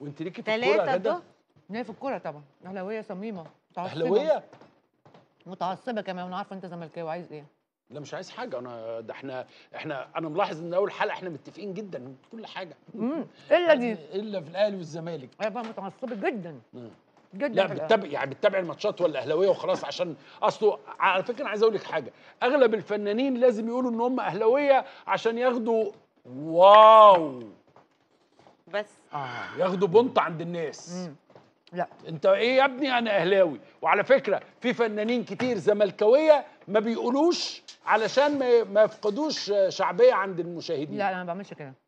وانت ليكي في الكوره ثلاثه غدا؟ ليا في الكوره طبعا اهلاويه صميمه متعصبه اهلاويه متعصبه كمان وانا عارفه انت زملكاوي وعايز ايه لا مش عايز حاجه انا ده احنا احنا انا ملاحظ ان اول حلقه احنا متفقين جدا في كل حاجه امم الا دي الا في الاهلي والزمالك انا بقى متعصبه جدا جدا لا بتتابع يعني بتتابع الماتشات ولا اهلاويه وخلاص عشان اصله على فكره انا عايز اقول لك حاجه اغلب الفنانين لازم يقولوا ان هم اهلاويه عشان ياخدوا واو بس اه ياخدوا بنط عند الناس مم. لا انت ايه يا ابني انا اهلاوي وعلى فكره في فنانين كتير زملكاويه ما بيقولوش علشان ما, يفقدوش شعبيه عند المشاهدين لا انا ما بعملش كده